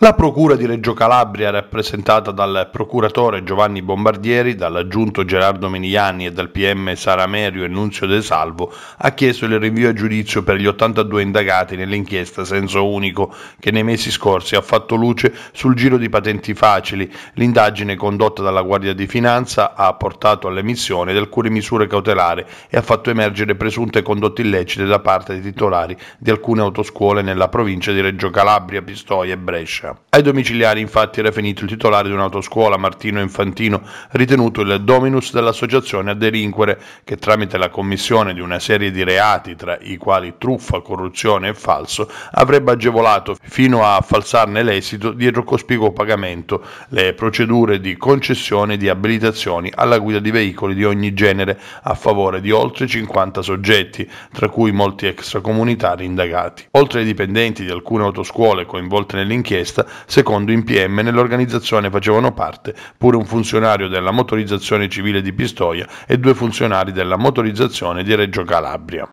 La Procura di Reggio Calabria, rappresentata dal procuratore Giovanni Bombardieri, dall'aggiunto Gerardo Menigliani e dal PM Sara Merio e Nunzio De Salvo, ha chiesto il rinvio a giudizio per gli 82 indagati nell'inchiesta Senso Unico, che nei mesi scorsi ha fatto luce sul giro di patenti facili. L'indagine condotta dalla Guardia di Finanza ha portato all'emissione di alcune misure cautelari e ha fatto emergere presunte condotte illecite da parte dei titolari di alcune autoscuole nella provincia di Reggio Calabria, Pistoia e Brescia. Pratica. Ai domiciliari infatti era finito il titolare di un'autoscuola, Martino Infantino, ritenuto il dominus dell'associazione a delinquere, che tramite la commissione di una serie di reati, tra i quali truffa, corruzione e falso, avrebbe agevolato, fino a falsarne l'esito, dietro cospicuo pagamento, le procedure di concessione di abilitazioni alla guida di veicoli di ogni genere a favore di oltre 50 soggetti, tra cui molti extracomunitari indagati. Oltre ai dipendenti di alcune autoscuole coinvolte nell'inchiesta, richiesta, secondo in PM nell'organizzazione facevano parte pure un funzionario della motorizzazione civile di Pistoia e due funzionari della motorizzazione di Reggio Calabria.